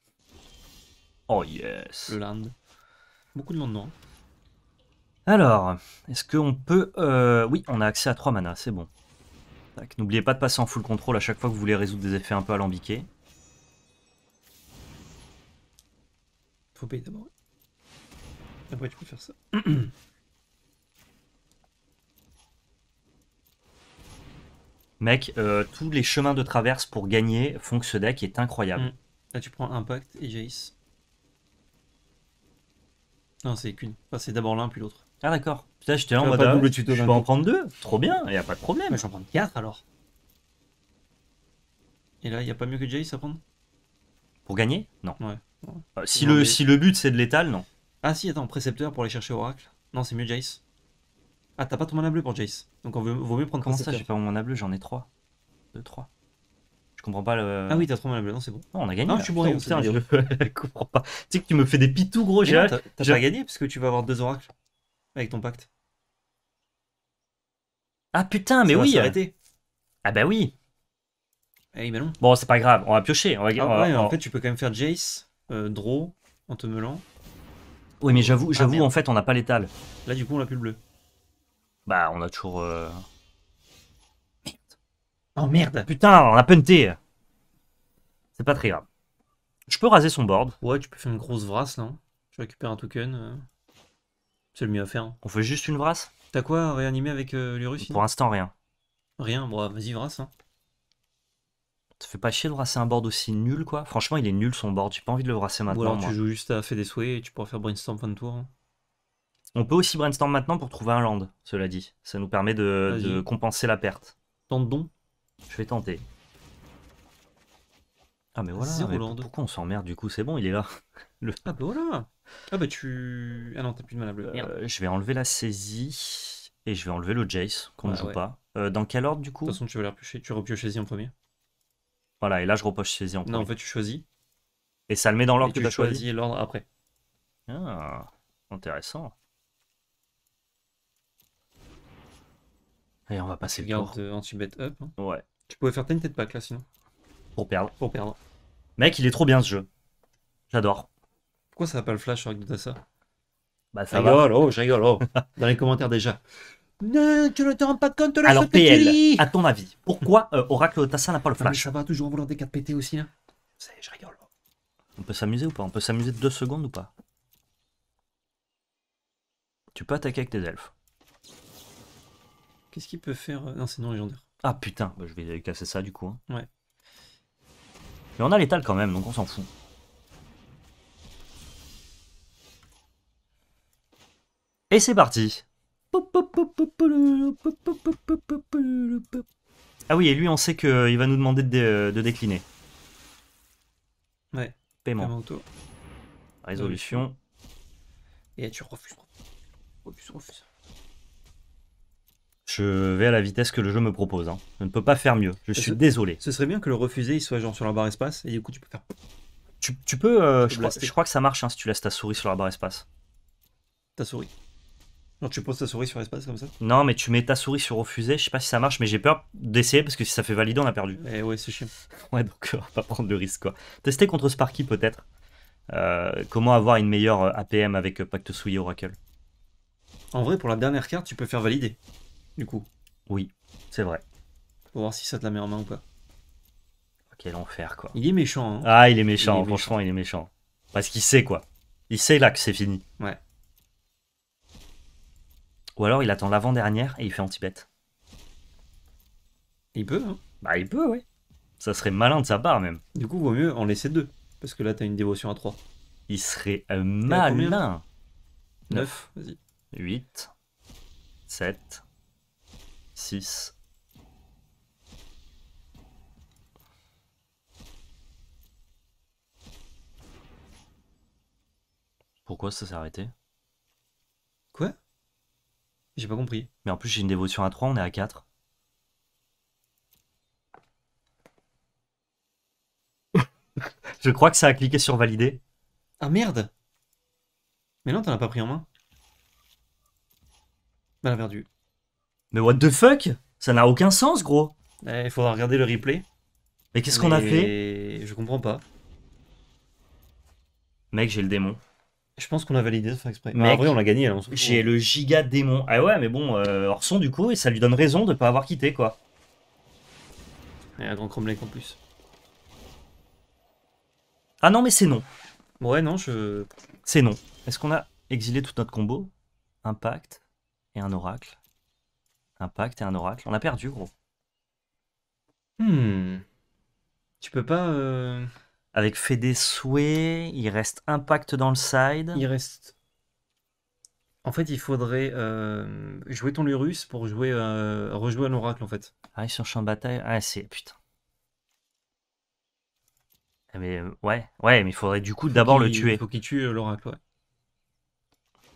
Oh yes Le land. Beaucoup de monde, non Alors, est-ce qu'on peut... Euh, oui, on a accès à 3 mana, c'est bon. N'oubliez pas de passer en full contrôle à chaque fois que vous voulez résoudre des effets un peu alambiqués. Faut payer d'abord. Après, tu peux faire ça. Mec, euh, tous les chemins de traverse pour gagner font que ce deck est incroyable. Mm. Là, tu prends Impact et Jace. Non, c'est qu'une. c'est d'abord l'un, puis l'autre. Ah, d'accord. Putain, j'étais en mode. Ah, double tuto je peux en prendre deux Trop bien, Il y a pas de problème. Mais je vais en prendre quatre alors. Et là, il y a pas mieux que Jace à prendre Pour gagner Non. Ouais. Euh, si, le, si le but c'est de l'étal, non. Ah si, attends, précepteur pour aller chercher Oracle. Non, c'est mieux Jace. Ah, t'as pas ton mana bleu pour Jace. Donc on veut, vaut mieux prendre. Comment ça, j'ai pas mon mana bleu, j'en ai 3. 2, 3. Je comprends pas le. Ah oui, t'as 3 mana bleu, non, c'est bon. Non, on a gagné. Non, je suis bon, je... comprends pas. Tu sais que tu me fais des pitous, gros, j'ai T'as pas gagné parce que tu vas avoir 2 oracles avec ton pacte. Ah putain, mais oui! Ah bah oui! Eh, bon, c'est pas grave, on va piocher. On va... Ah, ouais, on... en fait, tu peux quand même faire Jace. Euh, draw en te meulant. Oui, mais j'avoue, ah, j'avoue, en fait, on n'a pas l'étal. Là, du coup, on a plus le bleu. Bah, on a toujours. Euh... Merde. Oh merde. Putain, on a punté. C'est pas très grave. Je peux raser son board. Ouais, tu peux faire une grosse vrasse, non hein. je récupère un token. Euh. C'est le mieux à faire. Hein. On fait juste une brasse T'as quoi à réanimer avec euh, l'Urus Pour l'instant, rien. Rien, bon, vas-y, vrasse. Hein te fais pas chier de brasser un board aussi nul, quoi. Franchement, il est nul son board, j'ai pas envie de le brasser maintenant. Ou alors tu joues juste à fait des souhaits et tu pourras faire brainstorm fin de tour. Hein. On peut aussi brainstorm maintenant pour trouver un land, cela dit. Ça nous permet de, compenser la perte. Tente donc. Je vais tenter. Ah mais voilà, pourquoi on s'emmerde du coup C'est bon, il est là. Le... Ah bah voilà Ah bah tu... Ah non, t'as plus de mana à euh, je vais enlever la saisie et je vais enlever le Jace qu'on bah ne joue pas. Euh, dans quel ordre du coup De toute façon, tu veux la repiocher. Tu repioches saisie en premier. Voilà, et là, je repose saisie en premier. Non, en fait, tu choisis. Et ça le met dans l'ordre que tu as choisi. et l'ordre après. Ah, intéressant. Et on va passer le tour. Euh, anti-bet up. Hein. Ouais. Tu pouvais faire Tainted pack là sinon. Pour perdre. Pour perdre. Mec, il est trop bien ce jeu. J'adore. Pourquoi ça n'a pas le flash avec ça Bah ça rigole, oh, je oh. Dans les commentaires déjà. Non, tu ne te rends pas compte de la Alors, PL, à ton avis, pourquoi euh, Oracle Tassin n'a pas le ah, flash Ça va toujours vouloir des 4 pétés aussi, là. Hein. je rigole. On peut s'amuser ou pas On peut s'amuser deux secondes ou pas Tu peux attaquer avec tes elfes. Qu'est-ce qu'il peut faire euh, Non, c'est non légendaire. Ah putain, bah, je vais casser ça du coup. Hein. Ouais. Mais on a l'étale quand même, donc on s'en fout. Et c'est parti ah oui, et lui, on sait que qu'il euh, va nous demander de, euh, décliner. Ouais. Paiement. Résolution. Et tu refuses. Refuse, Je vais à la vitesse que le jeu me propose. Hein. Je ne peux pas faire mieux. Je suis désolé. Ce serait bien que le refuser il soit genre sur la barre espace et du coup tu peux faire. Tu, peux. Euh, je, crois, que ça marche hein, si tu laisses ta souris sur la barre espace. Ta souris. Non, tu poses ta souris sur l'espace comme ça Non, mais tu mets ta souris sur refusé. Je sais pas si ça marche, mais j'ai peur d'essayer parce que si ça fait valider, on a perdu. Eh ouais, c'est chiant. Ouais, donc euh, on va pas prendre le risque quoi. Tester contre Sparky peut-être. Euh, comment avoir une meilleure euh, APM avec Pacte Souillé Oracle En vrai, pour la dernière carte, tu peux faire valider. Du coup. Oui, c'est vrai. Pour voir si ça te la met en main ou pas. Quel enfer quoi. Il est méchant. Hein. Ah, il est méchant, franchement, il est méchant. Parce qu'il sait quoi. Il sait là que c'est fini. Ouais. Ou alors il attend l'avant-dernière et il fait anti-bête. Il peut, hein Bah il peut, oui. Ça serait malin de sa part même. Du coup, vaut mieux en laisser deux. Parce que là, t'as une dévotion à 3. Il serait euh, malin. 9, vas-y. 8, 7, 6. Pourquoi ça s'est arrêté j'ai pas compris. Mais en plus, j'ai une dévotion à 3, on est à 4. Je crois que ça a cliqué sur valider. Ah merde Mais non, t'en as pas pris en main. Bah, la perdu. Mais what the fuck Ça n'a aucun sens, gros eh, Il faudra regarder le replay. Mais qu'est-ce qu'on a fait Je comprends pas. Mec, j'ai le démon. Je pense qu'on a validé sans exprès. Mais bah, en vrai, on l'a gagné. J'ai hein. le giga démon. Ah ouais, mais bon, euh, Orson, du coup, et ça lui donne raison de ne pas avoir quitté, quoi. Et un grand cromlech en plus. Ah non, mais c'est non. Ouais, non, je. C'est non. Est-ce qu'on a exilé tout notre combo Impact et un oracle. Impact et un oracle. On a perdu, gros. Hmm. Tu peux pas. Euh, avec Fede Soué, il reste Impact dans le side. Il reste. En fait, il faudrait euh, jouer ton Lurus pour jouer, euh, rejouer un oracle en fait. Ah, sur champ de bataille Ah, c'est. Putain. Eh, mais euh, ouais, ouais, mais il faudrait du coup d'abord le tuer. il faut qu'il tue euh, l'oracle, ouais.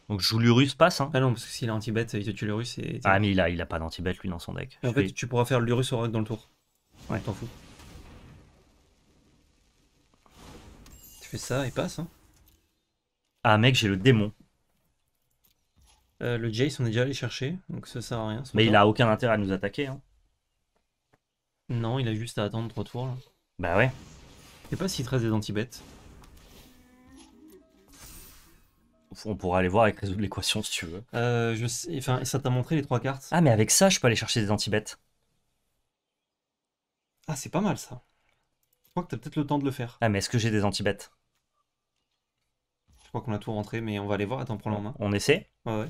Donc je joue l'Urus passe. Hein. Ah non, parce que s'il a anti bête il te tue l'Urus et. Ah, mais il a, il a pas danti bête lui dans son deck. en fait, tu pourras faire l'Urus oracle dans le tour. Ouais. T'en fous. ça et passe. Hein. Ah mec, j'ai le démon. Euh, le Jace, on est déjà allé chercher, donc ça sert à rien. Mais il a aucun intérêt à nous attaquer. Hein. Non, il a juste à attendre trois tours. Bah ouais. Et pas s'il trace des antibêtes. On pourra aller voir avec résoudre l'équation si tu veux. Euh, je sais, enfin, ça t'a montré les trois cartes. Ah, mais avec ça, je peux aller chercher des anti Ah, c'est pas mal ça. Je crois que t'as peut-être le temps de le faire. Ah, mais est-ce que j'ai des antibêtes? crois qu'on a tout rentré, mais on va aller voir. Attends, prends-le en main. On essaie Ouais, ouais.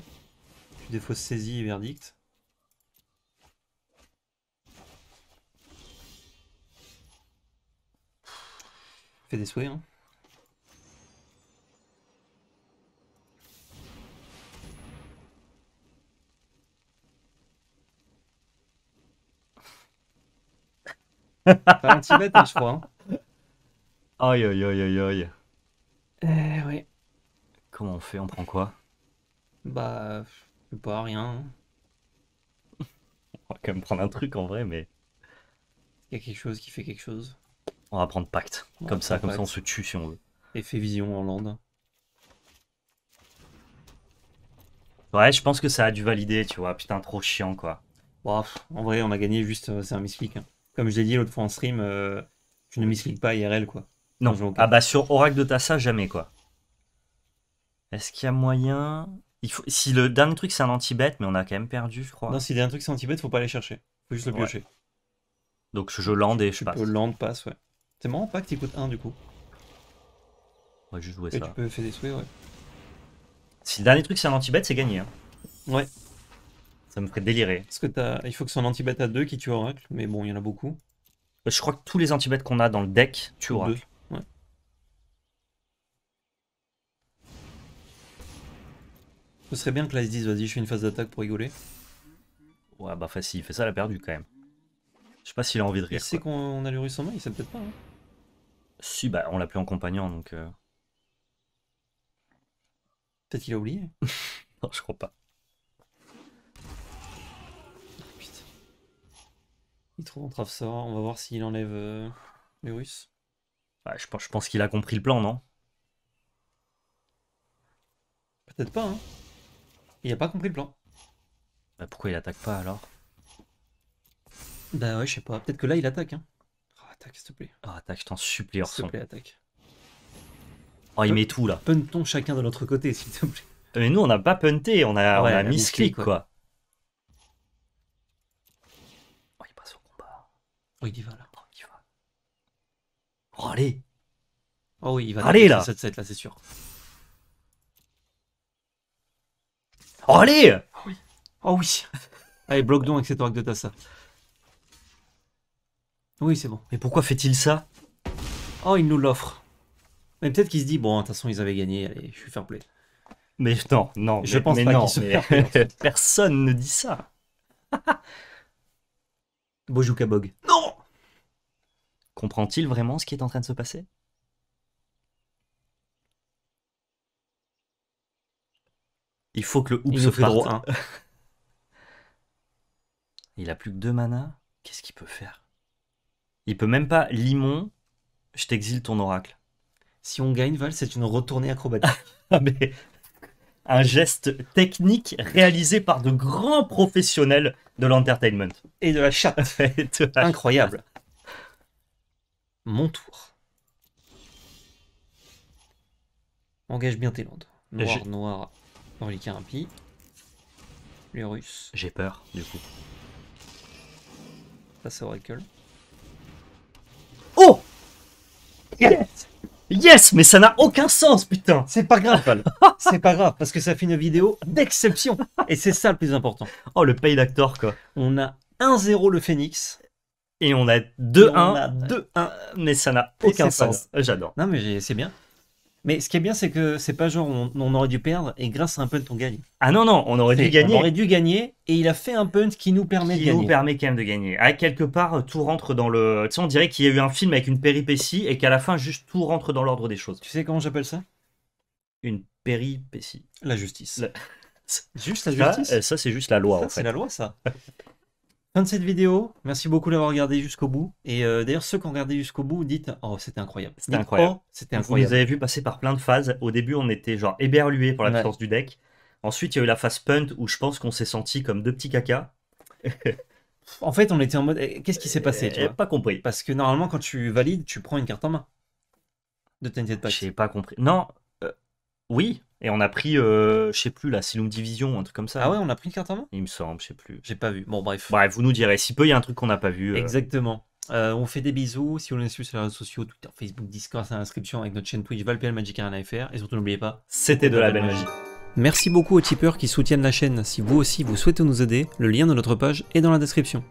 Puis des fausses saisies et verdict. Fais des souhaits, hein. Pas un petit bête, hein, je crois. Hein. Aïe, aïe, aïe, aïe, aïe. Euh, oui. Comment on fait On prend quoi Bah, je sais pas, rien. on va quand même prendre un truc en vrai, mais. Il y a quelque chose qui fait quelque chose. On va prendre pacte, comme ça, comme ça on se tue si on veut. Effet vision en land. Ouais, je pense que ça a dû valider, tu vois. Putain, trop chiant, quoi. en vrai, on a gagné juste, euh, c'est un misclick. Hein. Comme je l'ai dit l'autre fois en stream, euh, je ne misclick pas IRL, quoi. Non, ah bah sur Oracle de Tassa, jamais, quoi. Est-ce qu'il y a moyen. Si le dernier truc c'est un anti-bet, mais on a quand même perdu, je crois. Non, si le dernier truc c'est un anti-bet, faut pas aller chercher. Faut juste le piocher. Donc je land et je passe. Je land passe, ouais. C'est marrant pas que tu coûte 1 du coup. On va juste jouer et Tu peux faire des souhaits, ouais. Si le dernier truc c'est un anti-bet, c'est gagné. Hein. Ouais. Ça me ferait délirer. Parce que as... il faut que son un anti-bet à 2 qui tue Oracle, mais bon, il y en a beaucoup. Je crois que tous les anti bêtes qu'on a dans le deck tuent Oracle. Ce serait bien que là ils se dise vas-y je fais une phase d'attaque pour rigoler. Ouais bah facile, il fait ça, il a perdu quand même. Je sais pas s'il a envie de rire. Il sait qu'on a le russe en main, il sait peut-être pas. Hein. Si bah on l'a plus en compagnon donc... Euh. Peut-être qu'il a oublié. non je crois pas. Ah, putain. Il trouve entrave ça, on va voir s'il enlève euh, les je pense, je pense qu'il a compris le plan, non Peut-être pas, hein il a pas compris le plan. Bah pourquoi il attaque pas alors Bah ouais, je sais pas. Peut-être que là il attaque. Hein. Oh, attaque, s'il te plaît. Oh, attaque, je t'en supplie, Orson. S'il te plaît, attaque. Oh, il met tout là. Puntons chacun de l'autre côté, s'il te plaît. Mais nous, on a pas punté, on a, mis clic quoi. Oh, il passe au combat. Oh, il y va là. Oh, il va. Oh, allez. Oh oui, il va. Allez là. 7-7 là, c'est sûr. Oh, allez ah Oh oui. Oh Allez, bloque donc avec cet oracle de Tassa. Oui, c'est bon. Mais pourquoi fait-il ça Oh, il nous l'offre. Mais peut-être qu'il se dit, bon, de toute façon, ils avaient gagné, allez, je suis fair play. Mais non, non, je pense pas qu'il se Personne ne dit ça. Bonjour, Kabog. Non Comprend-il vraiment ce qui est en train de se passer Il faut que le hoop se fasse 1. il a plus que deux manas. Qu'est-ce qu'il peut faire Il peut même pas. Limon, je t'exile ton oracle. Si on gagne, Val, c'est une retournée acrobatique. Ah, un geste technique réalisé par de grands professionnels de l'entertainment. Et de la chatte. Incroyable. Mon tour. Engage bien tes landes. Noir, noir, un impie. Les Russes. J'ai peur, du coup. Ça, c'est Oracle. Oh Yes Yes Mais ça n'a aucun sens, putain C'est pas grave, c'est pas grave, parce que ça fait une vidéo d'exception. Et c'est ça le plus important. Oh, le pay d'actor, quoi. On a 1-0 le Phoenix. Et on a 2-1. On a 2-1. Mais ça n'a aucun sens. J'adore. Non, mais c'est bien. Mais ce qui est bien, c'est que c'est pas genre on, aurait dû perdre et grâce à un punt on gagne. Ah non, non, on aurait dû gagner. On aurait dû gagner et il a fait un punt qui nous permet de gagner. Qui nous permet quand même de gagner. À ah, quelque part, tout rentre dans le. Tu sais, on dirait qu'il y a eu un film avec une péripétie et qu'à la fin, juste tout rentre dans l'ordre des choses. Tu sais comment j'appelle ça Une péripétie. La justice. Juste la justice Ça, euh, ça c'est juste la loi en fait. C'est la loi ça. Fin de cette vidéo, merci beaucoup d'avoir regardé jusqu'au bout. Et euh, d'ailleurs, ceux qui ont regardé jusqu'au bout, dites Oh, c'était incroyable. C'était incroyable. Oh, Vous c'était incroyable. Vous avez vu passer par plein de phases. Au début, on était genre éberlué par la force du deck. Ensuite, il y a eu la phase punt où je pense qu'on s'est senti comme deux petits cacas. en fait, on était en mode eh, Qu'est-ce qui s'est eh, passé J'ai pas compris. Parce que normalement, quand tu valides, tu prends une carte en main. De Tainted Je J'ai pas compris. Non, euh, oui, et on a pris, euh, je sais plus, la Silum Division, un truc comme ça. Ah ouais, on a pris une carte en main Il me semble, je sais plus. J'ai pas vu. Bon, bref. Bref, vous nous direz. Si peu, il y a un truc qu'on n'a pas vu. Euh. Exactement. Euh, on fait des bisous. Si vous nous suivre sur les réseaux sociaux, Twitter, Facebook, Discord, c'est l'inscription avec notre chaîne Twitch, Valpl Magic FR. Et surtout, n'oubliez pas, C'était de la belle magie. Merci beaucoup aux tipeurs qui soutiennent la chaîne. Si vous aussi vous souhaitez nous aider, le lien de notre page est dans la description.